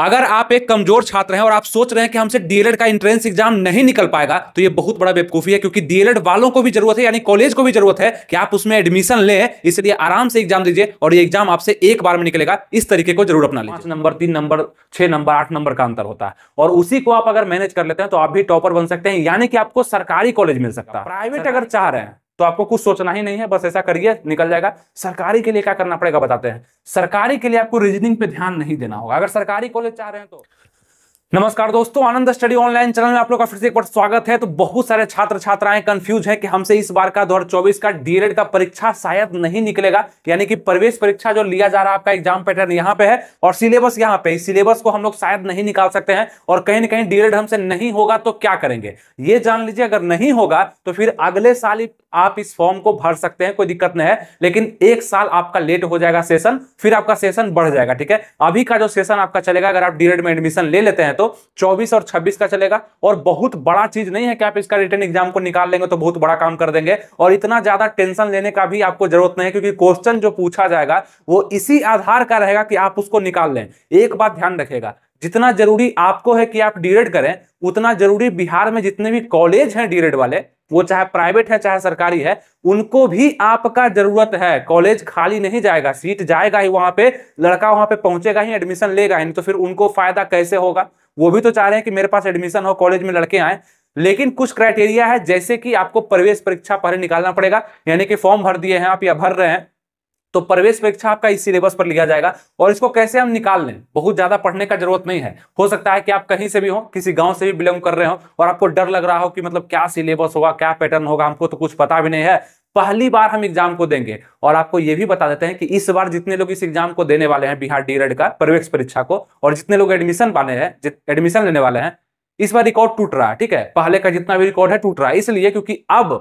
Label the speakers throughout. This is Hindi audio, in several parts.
Speaker 1: अगर आप एक कमजोर छात्र हैं और आप सोच रहे हैं कि हमसे डीएलएड का इंट्रेंस एग्जाम नहीं निकल पाएगा तो ये बहुत बड़ा बेवकूफी है क्योंकि डीएलएड वालों को भी जरूरत है यानी कॉलेज को भी जरूरत है कि आप उसमें एडमिशन लें इसलिए आराम से एग्जाम दीजिए और ये एग्जाम आपसे एक बार में निकलेगा इस तरीके को जरूर अपना लीजिए नंबर तीन नंबर छह नंबर आठ नंबर का अंतर होता है और उसी को आप अगर मैनेज कर लेते हैं तो आप भी टॉपर बन सकते हैं यानी कि आपको सरकारी कॉलेज मिल सकता है प्राइवेट अगर चाह रहे हैं तो आपको कुछ सोचना ही नहीं है बस ऐसा करिए निकल जाएगा सरकारी के लिए क्या करना पड़ेगा बताते हैं सरकारी के लिए आपको रीजनिंग पे ध्यान नहीं देना होगा अगर सरकारी कॉलेज चाह रहे हैं तो नमस्कार दोस्तों आनंद स्टडी ऑनलाइन चैनल में आप लोग का फिर से एक बार स्वागत है तो बहुत सारे छात्र छात्राएं कंफ्यूज हैं कि हमसे इस बार का 2024 का डीएड का परीक्षा शायद नहीं निकलेगा यानी कि प्रवेश परीक्षा जो लिया जा रहा है आपका एग्जाम पैटर्न यहाँ पे है और सिलेबस यहाँ पे सिलेबस को हम लोग शायद नहीं निकाल सकते हैं और कहीं ना कहीं डीएड हमसे नहीं होगा तो क्या करेंगे ये जान लीजिए अगर नहीं होगा तो फिर अगले साल आप इस फॉर्म को भर सकते हैं कोई दिक्कत नहीं है लेकिन एक साल आपका लेट हो जाएगा सेशन फिर आपका सेशन बढ़ जाएगा ठीक है अभी का जो सेशन आपका चलेगा अगर आप डीएड में एडमिशन ले लेते हैं तो चौबीस और छब्बीस का चलेगा और बहुत बड़ा चीज नहीं है कि आप इसका रिटर्न एग्जाम को निकाल लेंगे तो बहुत बड़ा काम कर देंगे और इतना ज्यादा टेंशन लेने का भी आपको जरूरत नहीं है क्योंकि क्वेश्चन जो पूछा जाएगा वो इसी आधार का रहेगा कि आप उसको निकाल लें एक बात ध्यान रखेगा जितना जरूरी आपको है कि आप डीरेड करें उतना जरूरी बिहार में जितने भी कॉलेज हैं डीरेड वाले वो चाहे प्राइवेट है चाहे सरकारी है उनको भी आपका जरूरत है कॉलेज खाली नहीं जाएगा सीट जाएगा ही वहां पे लड़का वहां पे पहुंचेगा ही एडमिशन लेगा ही तो फिर उनको फायदा कैसे होगा वो भी तो चाह रहे हैं कि मेरे पास एडमिशन हो कॉलेज में लड़के आए लेकिन कुछ क्राइटेरिया है जैसे कि आपको प्रवेश परीक्षा पहले निकालना पड़ेगा यानी कि फॉर्म भर दिए हैं आप या भर रहे हैं तो प्रवेश परीक्षा आपका इस सिलेबस पर लिया जाएगा और इसको कैसे हम निकाल लें बहुत ज्यादा पढ़ने का जरूरत नहीं है हो सकता है कि आप कहीं से भी हो किसी गांव से भी बिलोंग कर रहे हो और आपको डर लग रहा हो कि मतलब क्या सिलेबस होगा क्या पैटर्न होगा हमको तो कुछ पता भी नहीं है पहली बार हम एग्जाम को देंगे और आपको यह भी बता देते हैं कि इस बार जितने लोग इस एग्जाम को देने वाले हैं बिहार डी का प्रवेश परीक्षा को और जितने लोग एडमिशन वाले हैं एडमिशन लेने वाले हैं इस बार रिकॉर्ड टूट रहा है ठीक है पहले का जितना भी रिकॉर्ड है टूट रहा है इसलिए क्योंकि अब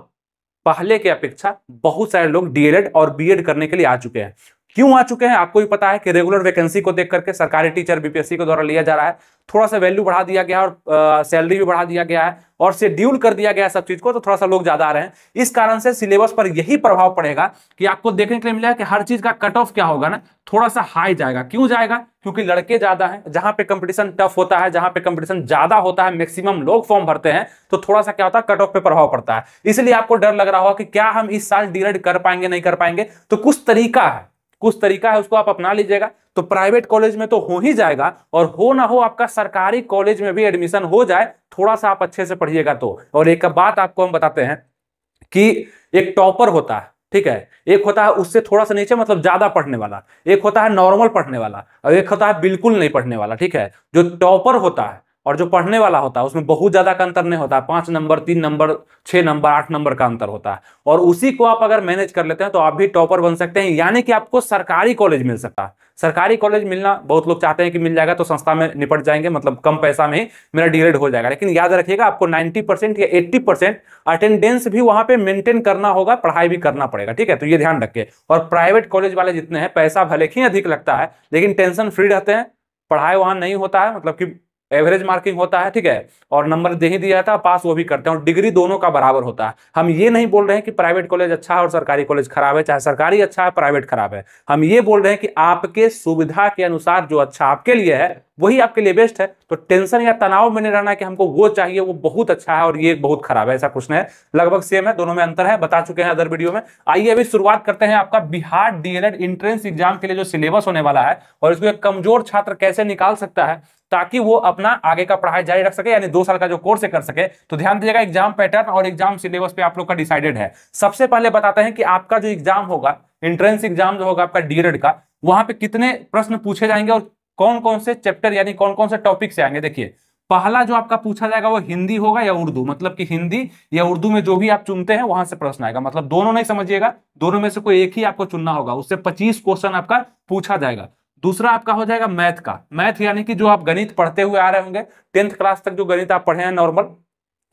Speaker 1: पहले की अपेक्षा बहुत सारे लोग डीएलएड और बीएड करने के लिए आ चुके हैं क्यों आ चुके हैं आपको भी पता है कि रेगुलर वैकेंसी को देख करके सरकारी टीचर बीपीएससी के द्वारा लिया जा रहा है थोड़ा सा वैल्यू बढ़ा दिया गया और सैलरी भी बढ़ा दिया गया है और शेड्यूल कर दिया गया सब चीज को तो थोड़ा सा लोग ज्यादा आ रहे हैं इस कारण से सिलेबस पर यही प्रभाव पड़ेगा कि आपको देखने के लिए मिला कि हर चीज का कट ऑफ क्या होगा ना थोड़ा सा हाई जाएगा क्यों जाएगा क्योंकि लड़के ज्यादा हैं जहां पे कंपटीशन टफ होता है जहां पे कंपटीशन ज्यादा होता है मैक्सिमम लोग फॉर्म भरते हैं तो थोड़ा सा क्या होता है कट ऑफ पे प्रभाव पड़ता है इसलिए आपको डर लग रहा होगा कि क्या हम इस साल डीएलएड कर पाएंगे नहीं कर पाएंगे तो कुछ तरीका है कुछ तरीका है उसको आप अपना लीजिएगा तो प्राइवेट कॉलेज में तो हो ही जाएगा और हो ना हो आपका सरकारी कॉलेज में भी एडमिशन हो जाए थोड़ा सा आप अच्छे से पढ़िएगा तो और एक बात आपको हम बताते हैं कि एक टॉपर होता है ठीक है एक होता है उससे थोड़ा सा नीचे मतलब ज्यादा पढ़ने वाला एक होता है नॉर्मल पढ़ने वाला और एक होता है बिल्कुल नहीं पढ़ने वाला ठीक है जो टॉपर होता है और जो पढ़ने वाला होता है उसमें बहुत ज़्यादा का अंतर नहीं होता है पांच नंबर तीन नंबर छह नंबर आठ नंबर का अंतर होता है और उसी को आप अगर मैनेज कर लेते हैं तो आप भी टॉपर बन सकते हैं यानी कि आपको सरकारी कॉलेज मिल सकता है सरकारी कॉलेज मिलना बहुत लोग चाहते हैं कि मिल जाएगा तो संस्था में निपट जाएंगे मतलब कम पैसा में ही मेरा डिग्रेड हो जाएगा लेकिन याद रखिएगा आपको 90 परसेंट या 80 परसेंट अटेंडेंस भी वहां पे मेंटेन करना होगा पढ़ाई भी करना पड़ेगा ठीक है तो ये ध्यान रखिए और प्राइवेट कॉलेज वाले जितने हैं पैसा भले ही अधिक लगता है लेकिन टेंशन फ्री रहते हैं पढ़ाई वहां नहीं होता है मतलब कि एवरेज मार्किंग होता है ठीक है और नंबर दे ही दिया था पास वो भी करते हैं और डिग्री दोनों का बराबर होता है हम ये नहीं बोल रहे हैं कि प्राइवेट कॉलेज अच्छा है और सरकारी कॉलेज खराब है चाहे सरकारी अच्छा है प्राइवेट खराब है हम ये बोल रहे हैं कि आपके सुविधा के अनुसार जो अच्छा आपके लिए है वही आपके लिए बेस्ट है तो टेंशन या तनाव में नहीं रहना कि हमको वो चाहिए वो बहुत अच्छा है और ये बहुत खराब है ऐसा कुछ नहीं है लगभग सेम है दोनों में अंतर है बता चुके हैं अदर वीडियो में आइए अभी शुरुआत करते हैं आपका बिहार डीएलएड एंट्रेंस एग्जाम के लिए जो सिलेबस होने वाला है और इसको एक कमजोर छात्र कैसे निकाल सकता है ताकि वो अपना आगे का पढ़ाई जारी रख सके यानी दो साल का जो कोर्स है कर सके तो ध्यान दीजिएगा एग्जाम पैटर्न और एग्जाम सिलेबस पे आप लोग का डिसाइडेड है सबसे पहले बताते हैं कि आपका जो एग्जाम होगा एंट्रेंस एग्जाम जो होगा आपका डी का वहां पे कितने प्रश्न पूछे जाएंगे और कौन कौन से चैप्टर यानी कौन कौन से टॉपिक से आएंगे देखिए पहला जो आपका पूछा जाएगा वो हिंदी होगा या उर्दू मतलब कि हिंदी या उर्दू में जो भी आप चुनते हैं वहां से प्रश्न आएगा मतलब दोनों नहीं समझिएगा दोनों में से कोई एक ही आपको चुनना होगा उससे 25 क्वेश्चन आपका पूछा जाएगा दूसरा आपका हो जाएगा मैथ का मैथ यानी कि जो आप गणित पढ़ते हुए आ रहे होंगे टेंथ क्लास तक जो गणित आप पढ़े हैं नॉर्मल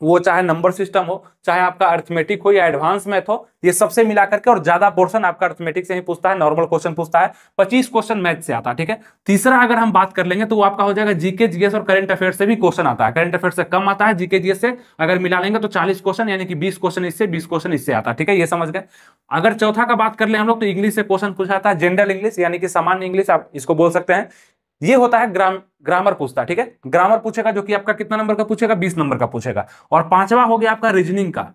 Speaker 1: वो चाहे नंबर सिस्टम हो चाहे आपका अर्थमेटिक हो या एडवांस मैथ हो ये सबसे मिला करके और ज्यादा पोर्शन आपका अर्थमेटिक से ही पूछता है नॉर्मल क्वेश्चन पूछता है पच्चीस क्वेश्चन मैथ से आता है ठीक है तीसरा अगर हम बात कर लेंगे तो वो आपका हो जाएगा जीके जीएस और करंट अफेयर से भी क्वेश्चन आता है करंट अफेयर से कम आता है जीके जीएस से अगर मिला लेंगे तो चालीस क्वेश्चन यानी कि बीस क्वेश्चन इससे बीस क्वेश्चन इससे आता है ठीक है ये समझ गए अगर चौथा का बात कर ले हम लोग तो इंग्लिश से क्वेश्चन पूछा था जनरल इंग्लिश यानी कि सामान्य इंग्लिश आप इसको बोल सकते हैं ये होता है ग्राम ग्रामर पूछता ठीक है ग्रामर पूछेगा जो कि आपका कितना नंबर का पूछेगा बीस नंबर का पूछेगा और पांचवा हो गया आपका रीजनिंग का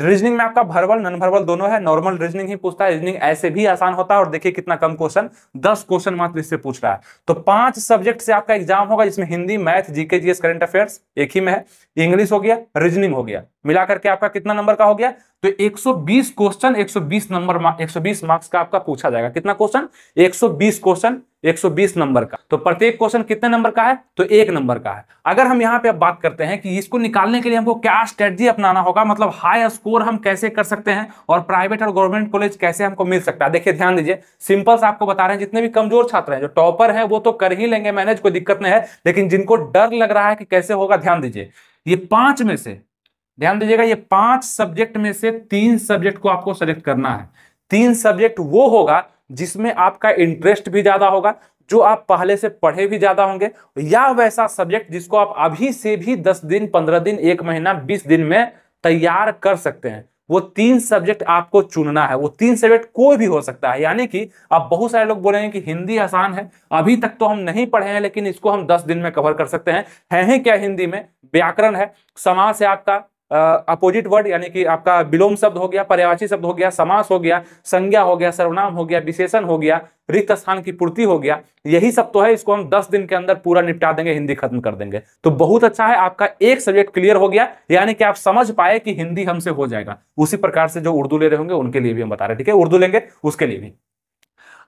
Speaker 1: रीजनिंग में आपका भरवल नन भरवल दोनों है नॉर्मल रीजनिंग ही पूछता है रीजनिंग ऐसे भी आसान होता है और देखिए कितना कम क्वेश्चन दस क्वेश्चन मात्र इससे पूछ रहा है तो पांच सब्जेक्ट से आपका एग्जाम होगा जिसमें Hindi math GK GS current affairs एक ही में है इंग्लिश हो गया रीजनिंग हो गया मिला करके आपका कितना नंबर का हो गया तो 120 क्वेश्चन 120 नंबर 120 मार्क्स का आपका पूछा जाएगा कितना क्वेश्चन 120 क्वेश्चन 120 नंबर का तो प्रत्येक क्वेश्चन कितने नंबर का है तो एक नंबर का है अगर हम यहाँ पे अब बात करते हैं कि इसको निकालने के लिए हमको क्या स्ट्रेटजी अपनाना होगा मतलब हाई स्कोर हम कैसे कर सकते हैं और प्राइवेट और गवर्नमेंट कॉलेज कैसे हमको मिल सकता है देखिए ध्यान दीजिए सिंपल से आपको बता रहे हैं जितने भी कमजोर छात्र हैं जो टॉपर है वो तो कर ही लेंगे मैनेज कोई दिक्कत नहीं है लेकिन जिनको डर लग रहा है कि कैसे होगा ध्यान दीजिए ये पांच में से ध्यान दीजिएगा ये पांच सब्जेक्ट में से तीन सब्जेक्ट को आपको सेलेक्ट करना है तीन सब्जेक्ट वो होगा जिसमें आपका इंटरेस्ट भी ज़्यादा होगा जो आप पहले से पढ़े भी ज़्यादा होंगे या वैसा सब्जेक्ट जिसको आप अभी से भी दस दिन पंद्रह दिन एक महीना बीस दिन में तैयार कर सकते हैं वो तीन सब्जेक्ट आपको चुनना है वो तीन सब्जेक्ट कोई भी हो सकता है यानी कि आप बहुत सारे लोग बोलेंगे कि हिंदी आसान है अभी तक तो हम नहीं पढ़े हैं लेकिन इसको हम दस दिन में कवर कर सकते हैं है, है क्या हिंदी में व्याकरण है समाज से आपका अपोजिट वर्ड यानी कि आपका विलोम शब्द हो गया पर्यावाची शब्द हो गया समास हो गया संज्ञा हो गया सर्वनाम हो गया विशेषण हो गया रिक्त स्थान की पूर्ति हो गया यही सब तो है इसको हम 10 दिन के अंदर पूरा निपटा देंगे हिंदी खत्म कर देंगे तो बहुत अच्छा है आपका एक सब्जेक्ट क्लियर हो गया यानी कि आप समझ पाए कि हिंदी हमसे हो जाएगा उसी प्रकार से जो उर्दू ले रहे होंगे उनके लिए भी हम बता रहे हैं ठीक है उर्दू लेंगे उसके लिए भी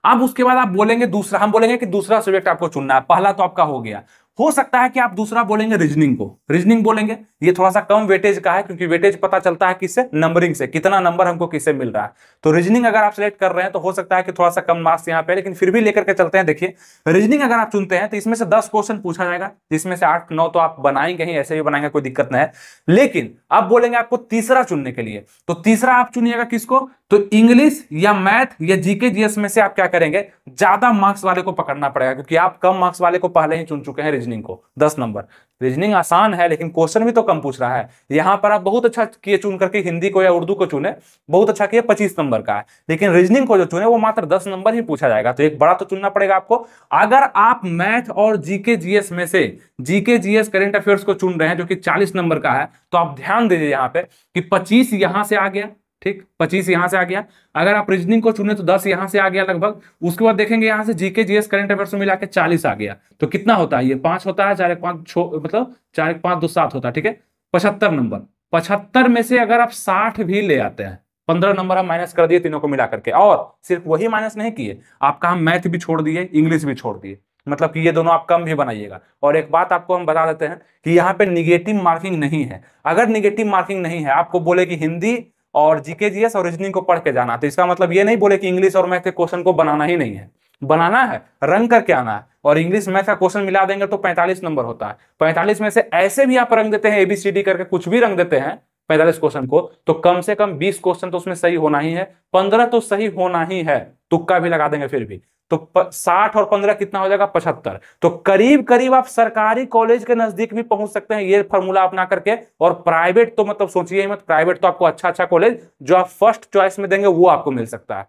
Speaker 1: अब उसके बाद आप बोलेंगे दूसरा हम बोलेंगे कि दूसरा सब्जेक्ट आपको चुनना है पहला तो आपका हो गया हो सकता है कि आप दूसरा बोलेंगे रीजनिंग को रीजनिंग बोलेंगे ये थोड़ा सा कम वेटेज का है क्योंकि वेटेज पता चलता है किससे नंबरिंग से कितना नंबर हमको किससे मिल रहा है तो रीजनिंग अगर आप सिलेक्ट कर रहे हैं तो हो सकता है कि थोड़ा सा कम मार्क्स यहाँ पे लेकिन फिर भी लेकर के चलते हैं देखिए रीजनिंग अगर आप चुनते हैं तो इसमें से दस क्वेश्चन पूछा जाएगा जिसमें से आठ नौ तो आप बनाएंगे ही ऐसे भी बनाएंगे कोई दिक्कत नहीं है लेकिन अब बोलेंगे आपको तीसरा चुनने के लिए तो तीसरा आप चुनिएगा किसको तो इंग्लिश या मैथ या जीके जीएस में से आप क्या करेंगे ज्यादा मार्क्स वाले को पकड़ना पड़ेगा क्योंकि आप कम मार्क्स वाले को पहले ही चुन चुके हैं रीजनिंग को दस नंबर रीजनिंग आसान है लेकिन क्वेश्चन भी तो कम पूछ रहा है यहाँ पर आप बहुत अच्छा किए चुन करके हिंदी को या उर्दू को चुने बहुत अच्छा किए पच्चीस नंबर का है लेकिन रीजनिंग को जो चुने वो मात्र दस नंबर ही पूछा जाएगा तो एक बड़ा तो चुनना पड़ेगा आपको अगर आप मैथ और जीके जीएस में से जीके जीएस करेंट अफेयर्स को चुन रहे हैं जो कि चालीस नंबर का है तो आप ध्यान दीजिए यहाँ पे कि पच्चीस यहां से आ गया ठीक पच्चीस यहां से आ गया अगर आप रीजनिंग को चुने तो दस यहाँ से आ गया लगभग उसके बाद देखेंगे यहां से जीके जीएस करंट अफेयर्स में मिला के चालीस आ गया तो कितना होता है ये पांच होता है चार एक पांच छो मतलब चार एक पांच दो सात होता है ठीक है पचहत्तर नंबर पचहत्तर में से अगर आप साठ भी ले आते हैं पंद्रह नंबर हम माइनस कर दिए तीनों को मिला करके और सिर्फ वही माइनस नहीं किए आपका हम मैथ भी छोड़ दिए इंग्लिश भी छोड़ दिए मतलब कि ये दोनों आप कम भी बनाइएगा और एक बात आपको हम बता देते हैं कि यहाँ पे निगेटिव मार्किंग नहीं है अगर निगेटिव मार्किंग नहीं है आपको बोले कि हिंदी और जीके जीएस और रीजनिंग को पढ़ के जाना तो इसका मतलब ये नहीं बोले कि इंग्लिश और मैथ के क्वेश्चन को बनाना ही नहीं है बनाना है रंग करके आना है और इंग्लिश मैथ का क्वेश्चन मिला देंगे तो 45 नंबर होता है 45 में से ऐसे भी आप रंग देते हैं एबीसीडी करके कुछ भी रंग देते हैं पैंतालीस क्वेश्चन को तो कम से कम बीस क्वेश्चन तो उसमें सही होना ही है पंद्रह तो सही होना ही है तुक्का भी लगा देंगे फिर भी तो साठ और पंद्रह कितना हो जाएगा पचहत्तर तो करीब करीब आप सरकारी कॉलेज के नजदीक भी पहुंच सकते हैं ये फॉर्मूला अपना करके और प्राइवेट तो मतलब सोचिए मत प्राइवेट तो आपको अच्छा अच्छा कॉलेज जो आप फर्स्ट चॉइस में देंगे वो आपको मिल सकता है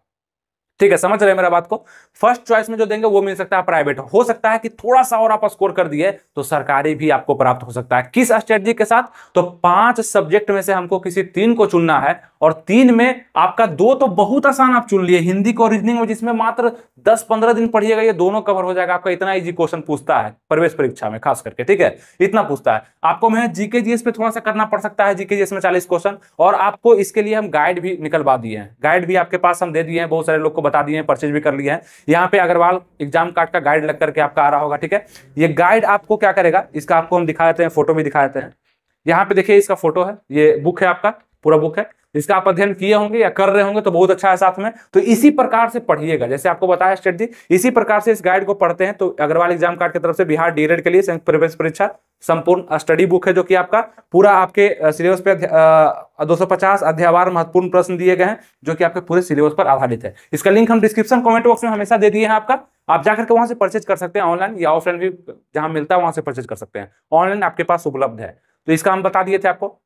Speaker 1: ठीक है समझ रहे हैं मेरा बात को फर्स्ट चॉइस में जो देंगे वो मिल सकता है प्राइवेट हो सकता है कि थोड़ा सा और आप स्कोर कर दिए तो सरकारी भी आपको प्राप्त हो सकता है किस स्ट्रेटजी के साथ तो पांच सब्जेक्ट में से हमको किसी तीन को चुनना है और तीन में आपका दो तो बहुत आसान आप चुन लिए हिंदी को रीजनिंग में जिसमें मात्र 10-15 दिन पढ़िएगा ये दोनों कवर हो जाएगा आपका इतना इजी क्वेश्चन पूछता है प्रवेश परीक्षा में खास करके ठीक है इतना पूछता है आपको मैं जीके जीएस पे थोड़ा सा करना पड़ सकता है जीके जीएस में चालीस क्वेश्चन और आपको इसके लिए हम गाइड भी निकलवा दिए हैं गाइड भी आपके पास हम दे दिए हैं बहुत सारे लोग को बता दिए हैं परचेज भी कर लिए हैं यहाँ पे अग्रवाल एग्जाम कार्ड का गाइड लग करके आपका आ रहा होगा ठीक है ये गाइड आपको क्या करेगा इसका आपको हम दिखा देते हैं फोटो भी दिखा देते हैं यहाँ पे देखिए इसका फोटो है ये बुक है आपका पूरा बुक है इसका आप अध्ययन किए होंगे या कर रहे होंगे तो बहुत अच्छा है साथ में तो इसी प्रकार से पढ़िएगा जैसे आपको बताया स्टेट जी इसी प्रकार से इस गाइड को पढ़ते हैं तो अग्रवाल एग्जाम कार्ड की तरफ से बिहार डीएलएड के लिए संयुक्त प्रवेश परीक्षा संपूर्ण स्टडी बुक है जो कि आपका पूरा आपके सिलेबस पे दो सौ पचास अध्यावार महत्वपूर्ण प्रश्न दिए गए हैं जो कि आपके पूरे सिलेबस पर आधारित है इसका लिंक हम डिस्क्रिप्शन कमेंट बॉक्स में हमेशा दे दिए हैं आपका आप जाकर के वहां से परचेज कर सकते हैं ऑनलाइन या ऑफलाइन भी जहां मिलता है वहां से परचेज कर सकते हैं ऑनलाइन आपके पास उपलब्ध है तो इसका हम बता दिए थे आपको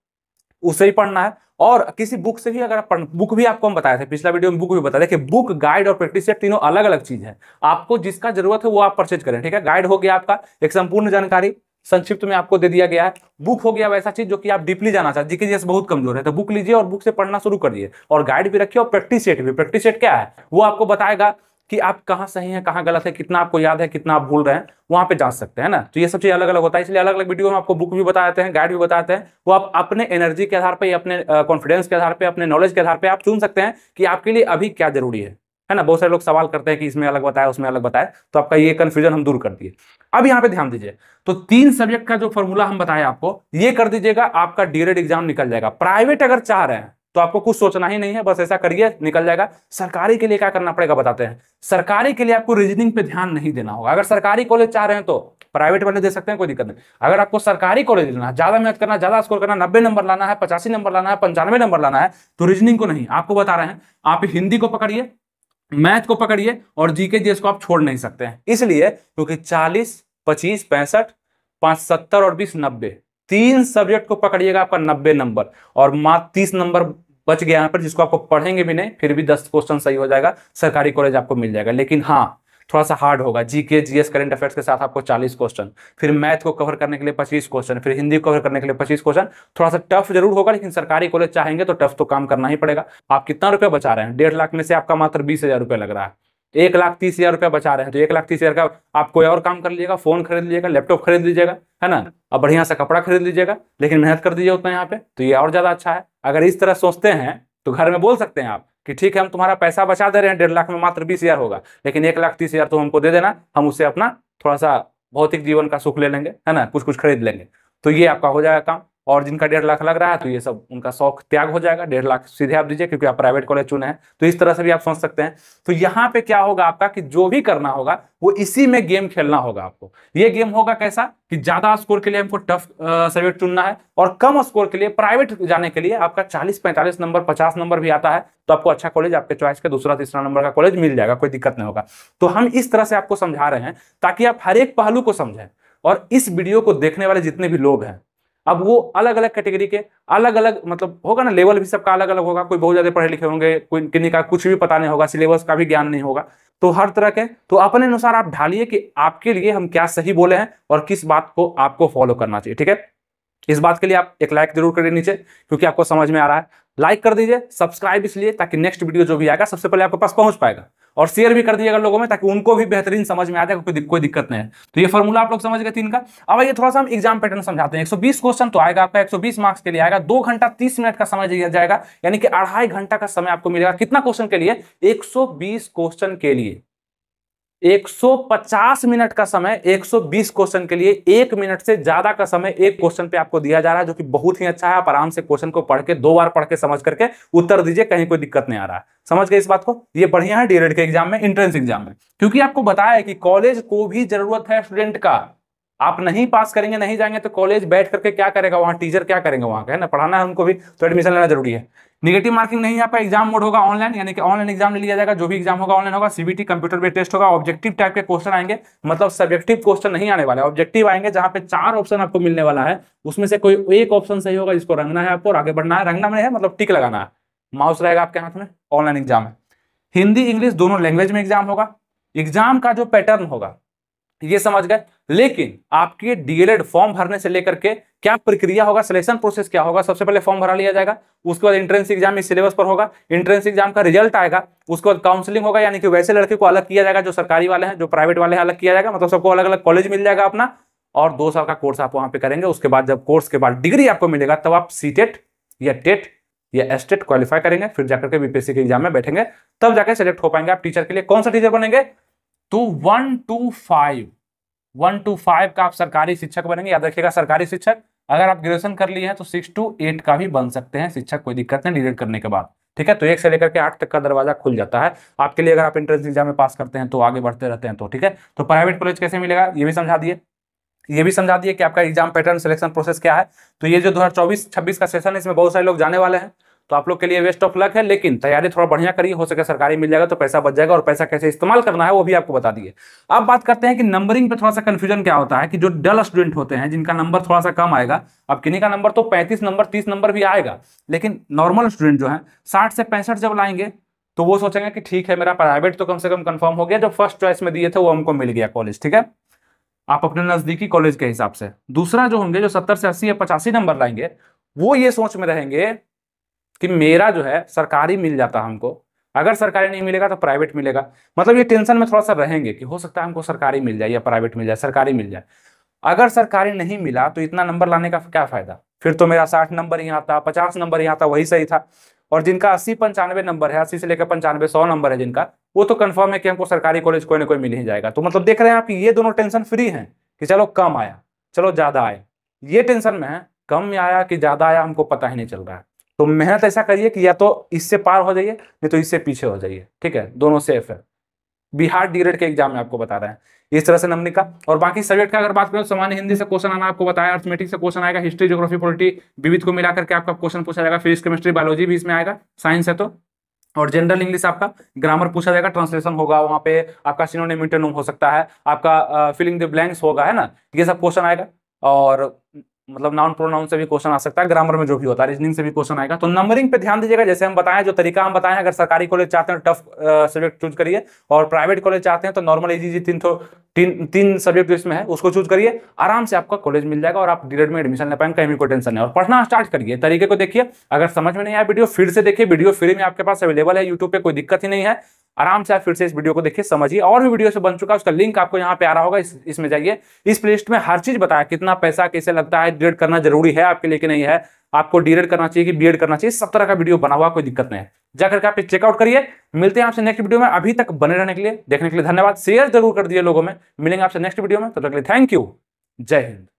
Speaker 1: उसे ही पढ़ना है और किसी बुक से भी अगर आप बुक भी आपको हम बताए थे पिछला वीडियो में बुक भी बताया कि बुक गाइड और प्रैक्टिस सेट तीनों अलग अलग चीज है आपको जिसका जरूरत है वो आप परचेज करें ठीक है गाइड हो गया आपका एक संपूर्ण जानकारी संक्षिप्त में आपको दे दिया गया है बुक हो गया वैसा चीज जो कि आप डीपली जाना चाहते जिसकी जैसे बहुत कमजोर है तो बुक लीजिए और बुक से पढ़ना शुरू करिए और गाइड भी रखिए और प्रैक्टिस सेट भी प्रैक्टिस सेट क्या है वो आपको बताएगा कि आप कहाँ सही हैं कहाँ गलत है कितना आपको याद है कितना आप भूल रहे हैं वहाँ पे जांच सकते हैं ना तो ये सब चीज़ अलग अलग होता है इसलिए अलग अलग वीडियो में आपको बुक भी बताते हैं गाइड भी बताते हैं वो आप अपने एनर्जी के आधार पर अपने कॉन्फिडेंस के आधार पर अपने नॉलेज के आधार पर आप चुन सकते हैं कि आपके लिए अभी क्या जरूरी है है ना बहुत सारे लोग सवाल करते हैं कि इसमें अलग बताया उसमें अलग बताया तो आपका ये कंफ्यूजन हम दूर कर दिए अब यहाँ पे ध्यान दीजिए तो तीन सब्जेक्ट का जो फॉर्मूला हम बताएं आपको ये कर दीजिएगा आपका डीरेड एग्जाम निकल जाएगा प्राइवेट अगर चाह रहे हैं तो आपको कुछ सोचना ही नहीं है बस ऐसा करिए निकल जाएगा सरकारी के लिए क्या करना पड़ेगा बताते हैं सरकारी के लिए आपको रीजनिंग पे ध्यान नहीं देना होगा अगर सरकारी कॉलेज चाह रहे हैं तो प्राइवेट वाले दे सकते हैं कोई दिक्कत नहीं अगर आपको सरकारी कॉलेज लेना है ज्यादा मेहनत करना ज्यादा स्कोर करना नब्बे नंबर लाना है पचासी नंबर लाना है पंचानवे नंबर लाना है तो रीजनिंग को नहीं आपको बता रहे हैं आप हिंदी को पकड़िए मैथ को पकड़िए और जीके जीएस को आप छोड़ नहीं सकते हैं इसलिए क्योंकि चालीस पच्चीस पैंसठ पांच सत्तर और बीस नब्बे तीन सब्जेक्ट को पकड़िएगा आपका नब्बे नंबर और मात्र तीस नंबर बच गया यहाँ पर जिसको आपको पढ़ेंगे भी नहीं फिर भी दस क्वेश्चन सही हो जाएगा सरकारी कॉलेज आपको मिल जाएगा लेकिन हाँ थोड़ा सा हार्ड होगा जीके जीएस करंट अफेयर्स के साथ आपको 40 क्वेश्चन फिर मैथ को कवर करने के लिए 25 क्वेश्चन फिर हिंदी को कवर करने के लिए 25 क्वेश्चन थोड़ा सा टफ जरूर होगा लेकिन सरकारी कॉलेज चाहेंगे तो टफ तो काम करना ही पड़ेगा आप कितना रुपया बचा रहे हैं डेढ़ लाख में से आपका मात्र बीस हजार लग रहा है तो एक लाख तीस हजार रुपया बचा रहे हैं तो एक लाख तीस हजार का आप कोई और काम कर लीजिएगा फोन खरीद लीजिएगा लैपटॉप खरीद लीजिएगा है ना और बढ़िया सा कपड़ा खरीद लीजिएगा लेकिन मेहनत कर दीजिए उतना यहाँ पे तो ये और ज्यादा अच्छा है अगर इस तरह सोचते हैं तो घर में बोल सकते हैं आप कि ठीक है हम तुम्हारा पैसा बचा दे रहे हैं डेढ़ लाख में मात्र बीस हजार होगा लेकिन एक लाख तीस हजार तो हमको दे देना हम उससे अपना थोड़ा सा भौतिक जीवन का सुख ले लेंगे है ना कुछ कुछ खरीद लेंगे तो ये आपका हो जाएगा काम और जिनका डेढ़ लाख लग रहा है तो ये सब उनका शौक त्याग हो जाएगा डेढ़ लाख सीधे आप दीजिए क्योंकि आप प्राइवेट कॉलेज चुने हैं तो इस तरह से भी आप सोच सकते हैं तो यहाँ पे क्या होगा आपका कि जो भी करना होगा वो इसी में गेम खेलना होगा आपको ये गेम होगा कैसा कि ज्यादा स्कोर के लिए हमको टफ सब्जेक्ट चुनना है और कम स्कोर के लिए प्राइवेट जाने के लिए आपका चालीस पैंतालीस नंबर पचास नंबर भी आता है तो आपको अच्छा कॉलेज आपके चॉइस का दूसरा तीसरा नंबर का कॉलेज मिल जाएगा कोई दिक्कत नहीं होगा तो हम इस तरह से आपको समझा रहे हैं ताकि आप हर एक पहलू को समझें और इस वीडियो को देखने वाले जितने भी लोग हैं अब वो अलग अलग कैटेगरी के अलग अलग मतलब होगा ना लेवल भी सबका अलग अलग होगा कोई बहुत ज़्यादा पढ़े लिखे होंगे कोई किन्हीं का कुछ भी पता नहीं होगा सिलेबस का भी ज्ञान नहीं होगा तो हर तरह के तो अपने अनुसार आप ढालिए कि आपके लिए हम क्या सही बोले हैं और किस बात को आपको फॉलो करना चाहिए ठीक है इस बात के लिए आप एक लाइक जरूर करिए नीचे क्योंकि आपको समझ में आ रहा है लाइक कर दीजिए सब्सक्राइब इसलिए ताकि नेक्स्ट वीडियो जो भी आएगा सबसे पहले आपके पास पहुंच पाएगा और शेयर भी कर दीजिएगा लोगों में ताकि उनको भी बेहतरीन समझ में आ जाए कोई कोई दिक्कत नहीं है तो ये फॉर्मूला आप लोग समझ गए तीन का अब आइए थोड़ा सा हम एग्जाम पैटर्न समझाते हैं 120 क्वेश्चन तो आएगा आपका 120 मार्क्स के लिए आएगा दो घंटा तीस मिनट का समय दिया जाएगा यानी कि अढ़ाई घंटा का समय आपको मिलेगा कितना क्वेश्चन के लिए एक क्वेश्चन के लिए 150 मिनट का समय 120 क्वेश्चन के लिए एक मिनट से ज्यादा का समय एक क्वेश्चन पे आपको दिया जा रहा है जो कि बहुत ही अच्छा है आप आराम से क्वेश्चन को पढ़ के दो बार पढ़ के समझ करके उत्तर दीजिए कहीं कोई दिक्कत नहीं आ रहा है समझ गए इस बात को ये बढ़िया है डीएलएड e के एग्जाम में इंट्रेंस एग्जाम में क्योंकि आपको बताया कि कॉलेज को भी जरूरत है स्टूडेंट का आप नहीं पास करेंगे नहीं जाएंगे तो कॉलेज बैठ करके क्या करेगा वहाँ टीचर क्या करेंगे वहाँ का है ना पढ़ाना है उनको भी तो एडमिशन लेना जरूरी है निगेटिव मार्किंग नहीं आपका एग्जाम मोड होगा ऑनलाइन यानी कि ऑनलाइन एग्जाम ले लिया जाएगा जो भी एग्जाम होगा ऑनलाइन होगा सीबीटी कंप्यूटर बेस्ड टेस्ट होगा ऑब्जेक्टिव टाइप के क्वेश्चन आएंगे मतलब सब्जेक्टिव क्वेश्चन नहीं आने वाले ऑब्जेक्टिव आएंगे जहां पे चार ऑप्शन आपको मिलने वाला है उसमें से कोई एक ऑप्शन सही होगा जिसको रंगना है आपको आगे बढ़ना है रंगना में है मतलब टिक लगाना है माउस रहेगा आपके हाथ में ऑनलाइन एग्जाम है हिंदी इंग्लिश दोनों लैंग्वेज में एग्जाम होगा एग्जाम का जो पैटर्न होगा ये समझ गए लेकिन आपके डीएलएड फॉर्म भरने से लेकर के क्या प्रक्रिया होगा सिलेक्शन प्रोसेस क्या होगा सबसे पहले फॉर्म भरा लिया जाएगा उसके बाद एंट्रेंस एग्जाम इस सिलेबस पर होगा एंट्रेंस एग्जाम का रिजल्ट आएगा उसके बाद काउंसलिंग होगा यानी कि वैसे लड़के को अलग किया जाएगा जो सरकारी वाले हैं जो प्राइवेट वाले हैं अलग किया जाएगा मतलब सबको अलग अलग कॉलेज मिल जाएगा अपना और दो साल का कोर्स आप वहां पर करेंगे उसके बाद जब कोर्स के बाद डिग्री आपको मिलेगा तब आप सी e या टेट e या एस्टेट क्वालिफाई e करेंगे फिर जाकर के बीपीएससी के एग्जाम में बैठेंगे तब जाकर सेलेक्ट हो पाएंगे आप टीचर के लिए कौन सा टीचर बनेंगे तो one two five one two five का आप सरकारी शिक्षक बनेंगे याद रखिएगा सरकारी शिक्षक अगर आप ग्रेजुएशन कर लिए हैं तो सिक्स टू एट का भी बन सकते हैं शिक्षक कोई दिक्कत नहीं डिग्रेड करने के बाद ठीक है तो एक से लेकर के आठ तक का दरवाजा खुल जाता है आपके लिए अगर आप एंट्रेंस एग्जाम में पास करते हैं तो आगे बढ़ते रहते हैं तो ठीक है तो प्राइवेट कॉलेज कैसे मिलेगा ये भी समझा दिए ये भी समझा दिए कि आपका एग्जाम पैटर्न सिलेक्शन प्रोसेस क्या है तो ये जो चौबीस छब्बीस का सेशन है इसमें बहुत सारे लोग जाने वाले हैं तो आप लोग के लिए वेस्ट ऑफ लक है लेकिन तैयारी थोड़ा बढ़िया करिए हो सके सरकारी मिल जाएगा तो पैसा बच जाएगा और पैसा कैसे इस्तेमाल करना है वो भी आपको बता दिए अब बात करते हैं कि नंबरिंग पे थोड़ा सा कंफ्यूजन क्या होता है कि जो डल स्टूडेंट होते हैं जिनका नंबर थोड़ा सा कम आएगा अब किन्हीं का नंबर तो पैंतीस नंबर तीस नंबर भी आएगा लेकिन नॉर्मल स्टूडेंट जो है साठ से पैंसठ जब लाएंगे तो वो सोचेंगे कि ठीक है मेरा प्राइवेट तो कम से कम कंफर्म हो गया जो फर्स्ट चॉइस में दिए थे वो हमको मिल गया कॉलेज ठीक है आप अपने नजदीकी कॉलेज के हिसाब से दूसरा जो होंगे जो सत्तर से अस्सी या पचासी नंबर लाएंगे वो ये सोच में रहेंगे कि मेरा जो है सरकारी मिल जाता हमको अगर सरकारी नहीं मिलेगा तो प्राइवेट मिलेगा मतलब ये टेंशन में थोड़ा सा रहेंगे कि हो सकता है हमको सरकारी मिल जाए या प्राइवेट मिल जाए सरकारी मिल जाए अगर सरकारी नहीं मिला तो इतना नंबर लाने का क्या फायदा फिर तो मेरा साठ नंबर ही आता पचास नंबर ही आता वही सही था और जिनका अस्सी पंचानवे नंबर है अस्सी से लेकर पंचानवे सौ नंबर है जिनका वो तो कंफर्म है कि हमको सरकारी कॉलेज कोई ना कोई मिल ही जाएगा तो मतलब देख रहे हैं आप ये दोनों टेंशन फ्री हैं कि चलो कम आया चलो ज़्यादा आए ये टेंशन में है कम आया कि ज़्यादा आया हमको पता ही नहीं चल रहा है तो मेहनत ऐसा करिए कि या तो इससे पार हो जाइए नहीं तो इससे पीछे हो जाइए ठीक है दोनों सेफ है बिहार डी के एग्जाम में आपको बता रहे हैं इस तरह से नमनी का और बाकी सब्जेक्ट का अगर बात करें तो सामान्य हिंदी से क्वेश्चन आना आपको बताया अर्थमेटिक से क्वेश्चन आएगा हिस्ट्री जोग्राफी पॉलिटी विविध को मिलाकर के आपका क्वेश्चन पूछा जाएगा फिजिक्स केमिस्ट्री बायोलॉजी भी इसमें आएगा साइंस है तो और जनरल इंग्लिश आपका ग्रामर पूछा जाएगा ट्रांसलेशन होगा वहाँ पे आपका सिनोनिम इंटरनोम हो सकता है आपका फिलिंग द ब्लैंक्स होगा है ना ये सब क्वेश्चन आएगा और मतलब नाउन प्रोनाउन से भी क्वेश्चन आ सकता है ग्रामर में जो भी होता है रीजनिंग से भी क्वेश्चन आएगा तो नंबरिंग पे ध्यान दीजिएगा जैसे हम बताएं जो तरीका हम बताएं अगर सरकारी कॉलेज चाहते हैं टफ सब्जेक्ट चूज करिए और प्राइवेट कॉलेज चाहते हैं तो नॉर्मल इजी तो तीन तो तीन तीन सब्जेक्ट जो इसमें है उसको चूज करिए आराम से आपका कॉलेज मिल जाएगा और आप डायरेक्ट में एडमिशन ले पाएंगे कहीं भी कोई टेंशन नहीं और पढ़ना स्टार्ट करिए तरीके को देखिए अगर समझ में नहीं आया वीडियो फिर से देखिए वीडियो फ्री में आपके पास अवेलेबल है यूट्यूब पर कोई दिक्कत ही नहीं है आराम से आप फिर से इस वीडियो को देखिए समझिए और भी वीडियो से बन चुका है उसका लिंक आपको यहाँ पे आ रहा होगा इस इसमें जाइए इस प्लेलिस्ट में हर चीज बताया कितना पैसा कैसे लगता है ग्रेड करना जरूरी है आपके लिए कि नहीं है आपको डीएड करना चाहिए कि बीएड करना चाहिए सब तरह का वीडियो बना हुआ कोई दिक्कत नहीं है जाकर के आप चेकआउट करिए मिलते हैं आपसे नेक्स्ट वीडियो में अभी तक बने रहने के लिए देखने के लिए धन्यवाद शेयर जरूर कर दिए लोगों में मिलेंगे आपसे नेक्स्ट वीडियो में तब तक थैंक यू जय हिंद